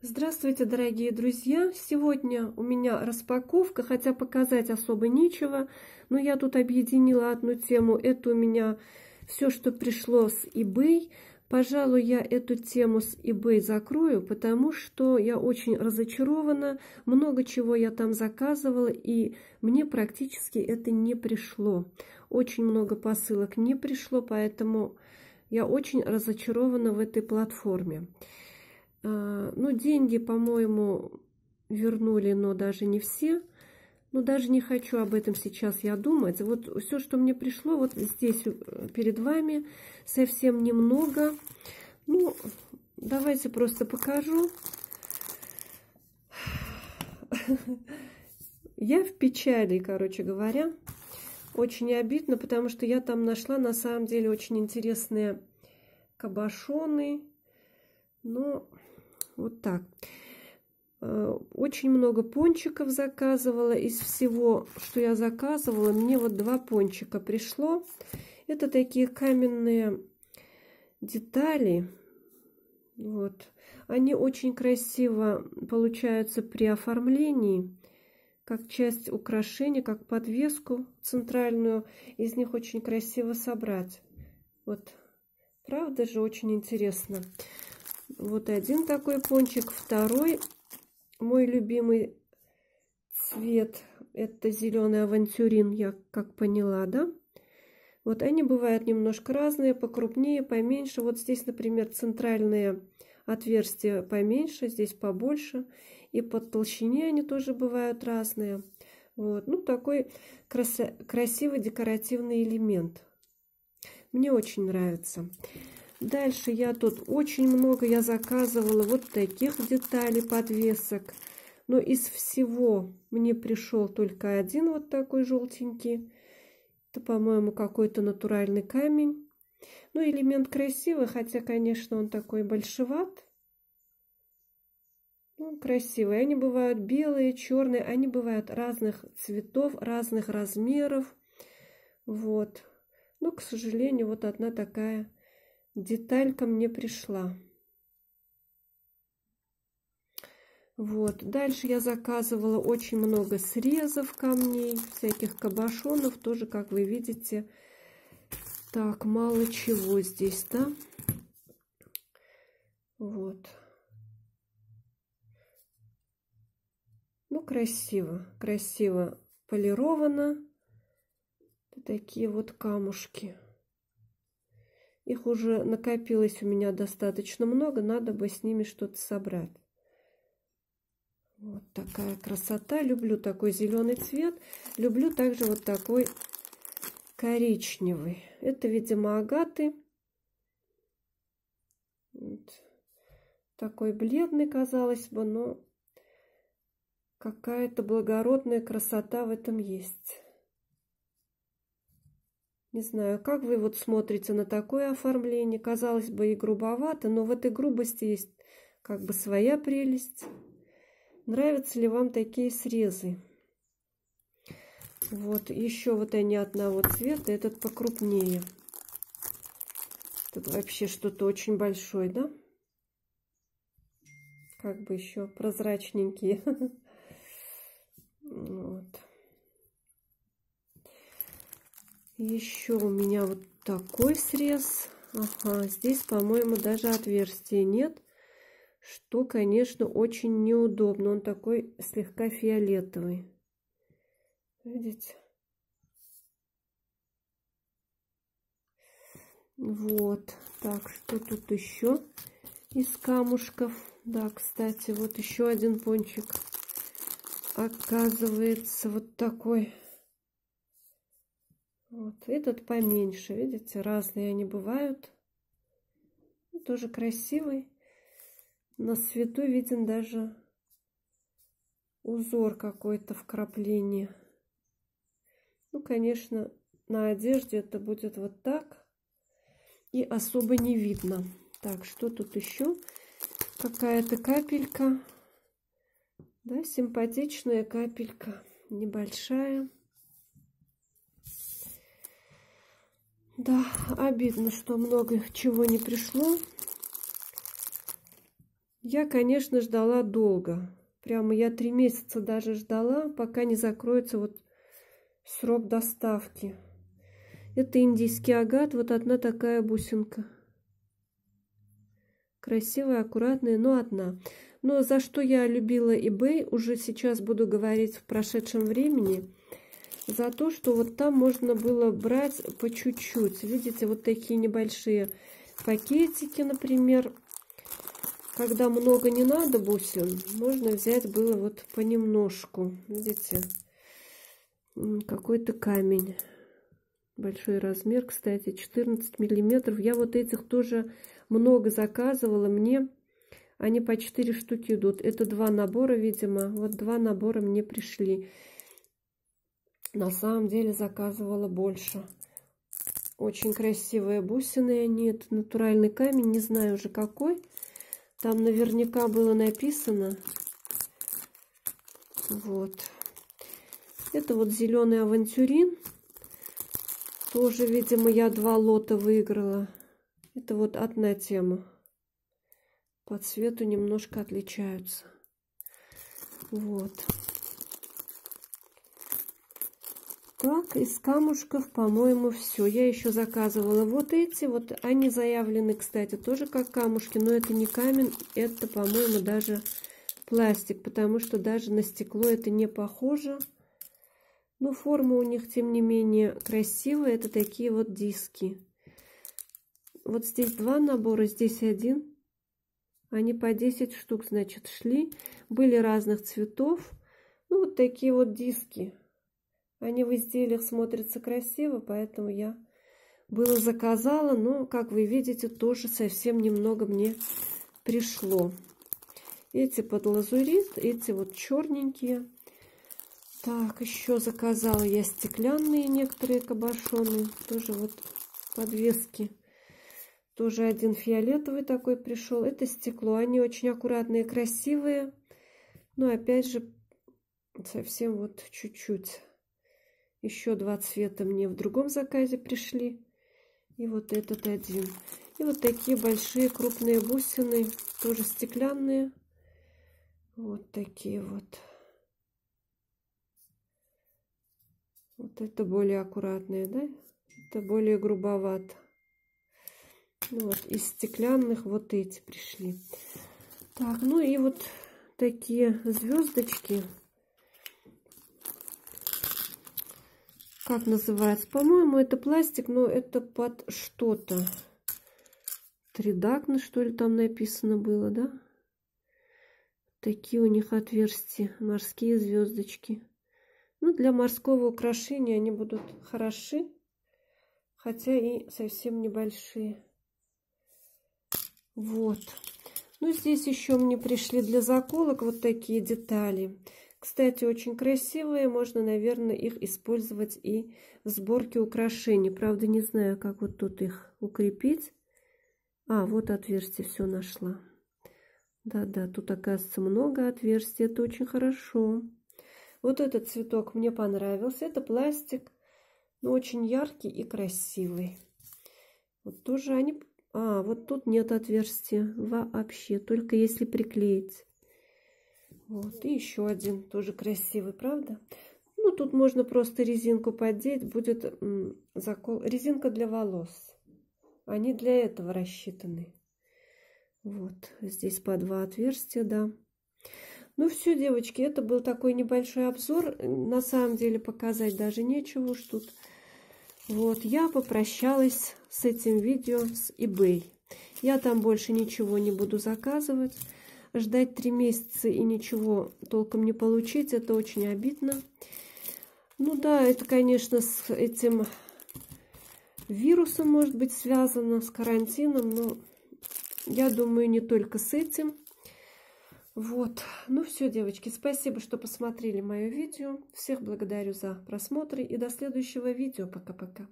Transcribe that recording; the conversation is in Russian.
Здравствуйте, дорогие друзья! Сегодня у меня распаковка, хотя показать особо нечего, но я тут объединила одну тему. Это у меня все, что пришло с eBay. Пожалуй, я эту тему с eBay закрою, потому что я очень разочарована. Много чего я там заказывала, и мне практически это не пришло. Очень много посылок не пришло, поэтому я очень разочарована в этой платформе. Э, ну, деньги, по-моему, вернули, но даже не все. Ну, даже не хочу об этом сейчас я думать. Вот все, что мне пришло, вот здесь э, перед вами совсем немного. Ну, давайте просто покажу. Я в печали, короче говоря. Очень обидно, потому что я там нашла на самом деле очень интересные кабошоны. Но вот так. Э, очень много пончиков заказывала. Из всего, что я заказывала, мне вот два пончика пришло. Это такие каменные детали. Вот. Они очень красиво получаются при оформлении, как часть украшения, как подвеску центральную. Из них очень красиво собрать. Вот. Правда же, очень интересно. Вот один такой пончик. Второй мой любимый цвет. Это зеленый авантюрин, я как поняла, да? Вот они бывают немножко разные, покрупнее, поменьше. Вот здесь, например, центральные отверстия поменьше, здесь побольше. И по толщине они тоже бывают разные. Вот, ну такой красивый декоративный элемент. Мне очень нравится. Дальше я тут очень много я заказывала вот таких деталей подвесок. Но из всего мне пришел только один вот такой желтенький. Это, по-моему, какой-то натуральный камень. Ну, элемент красивый, хотя, конечно, он такой большеват. Ну, красивые. Они бывают белые, черные. Они бывают разных цветов, разных размеров. Вот. Но, к сожалению, вот одна такая деталька мне пришла. Вот. Дальше я заказывала очень много срезов камней, всяких кабошонов. Тоже, как вы видите, так, мало чего здесь, да? Вот. Ну, красиво, красиво полировано. Такие вот камушки. Их уже накопилось у меня достаточно много, надо бы с ними что-то собрать. Вот такая красота. Люблю такой зеленый цвет. Люблю также вот такой коричневый. Это, видимо, агаты. Вот. Такой бледный, казалось бы, но какая-то благородная красота в этом есть. Не знаю, как вы вот смотрите на такое оформление. Казалось бы, и грубовато, но в этой грубости есть как бы своя прелесть. Нравятся ли вам такие срезы? Вот, еще вот они одного цвета, этот покрупнее. Тут вообще что-то очень большое, да? Как бы еще прозрачненькие. Вот. Еще у меня вот такой срез. Ага, здесь, по-моему, даже отверстия нет, что, конечно, очень неудобно. Он такой слегка фиолетовый. Видите? Вот. Так, что тут еще из камушков? Да, кстати, вот еще один пончик. Оказывается, вот такой вот этот поменьше, видите, разные они бывают. Ну, тоже красивый. На свету виден даже узор какой-то вкрапление. Ну, конечно, на одежде это будет вот так. И особо не видно. Так, что тут еще? Какая-то капелька. Да, симпатичная капелька. Небольшая. Да, обидно, что много чего не пришло. Я, конечно, ждала долго. Прямо я три месяца даже ждала, пока не закроется вот срок доставки. Это индийский агат, вот одна такая бусинка. Красивая, аккуратная, но одна. Но за что я любила eBay, уже сейчас буду говорить в прошедшем времени за то, что вот там можно было брать по чуть-чуть. Видите, вот такие небольшие пакетики, например. Когда много не надо бусин, можно взять было вот понемножку. Видите, какой-то камень. Большой размер, кстати, 14 миллиметров. Я вот этих тоже много заказывала. Мне они по 4 штуки идут. Это два набора, видимо. Вот два набора мне пришли на самом деле заказывала больше. Очень красивые бусины они. Это натуральный камень, не знаю уже какой. Там наверняка было написано. Вот. Это вот зеленый авантюрин. Тоже, видимо, я два лота выиграла. Это вот одна тема. По цвету немножко отличаются. Вот. Так, из камушков, по-моему, все. Я еще заказывала вот эти. Вот они заявлены, кстати, тоже как камушки. Но это не камень, это, по-моему, даже пластик. Потому что даже на стекло это не похоже. Но ну, форма у них, тем не менее, красивая. Это такие вот диски. Вот здесь два набора, здесь один. Они по 10 штук, значит, шли. Были разных цветов. Ну, вот такие вот диски. Они в изделиях смотрятся красиво, поэтому я было заказала. Но, ну, как вы видите, тоже совсем немного мне пришло. Эти под лазурит, эти вот черненькие. Так, еще заказала я стеклянные некоторые кабошоны. Тоже вот подвески. Тоже один фиолетовый такой пришел. Это стекло. Они очень аккуратные, красивые. Но опять же, совсем вот чуть-чуть еще два цвета мне в другом заказе пришли. И вот этот один. И вот такие большие крупные бусины, тоже стеклянные. Вот такие вот. Вот это более аккуратные, да? Это более грубовато. Ну вот, из стеклянных вот эти пришли. Так, ну и вот такие звездочки. как называется. По-моему, это пластик, но это под что-то. Тридакна, что ли, там написано было, да? Такие у них отверстия, морские звездочки. Ну, для морского украшения они будут хороши, хотя и совсем небольшие. Вот. Ну, здесь еще мне пришли для заколок вот такие детали. Кстати, очень красивые, можно, наверное, их использовать и в сборке украшений. Правда, не знаю, как вот тут их укрепить. А, вот отверстие все нашла. Да-да, тут, оказывается, много отверстий. Это очень хорошо. Вот этот цветок мне понравился. Это пластик, но очень яркий и красивый. Вот тоже они... А, вот тут нет отверстия вообще, только если приклеить. Вот, и еще один тоже красивый, правда? Ну, тут можно просто резинку поддеть, будет закол... резинка для волос. Они для этого рассчитаны. Вот, здесь по два отверстия, да. Ну все, девочки, это был такой небольшой обзор. На самом деле показать даже нечего уж тут. Вот, я попрощалась с этим видео с eBay. Я там больше ничего не буду заказывать ждать три месяца и ничего толком не получить, это очень обидно. Ну да, это, конечно, с этим вирусом может быть связано, с карантином, но я думаю, не только с этим. Вот. Ну все, девочки, спасибо, что посмотрели мое видео. Всех благодарю за просмотры и до следующего видео. Пока-пока.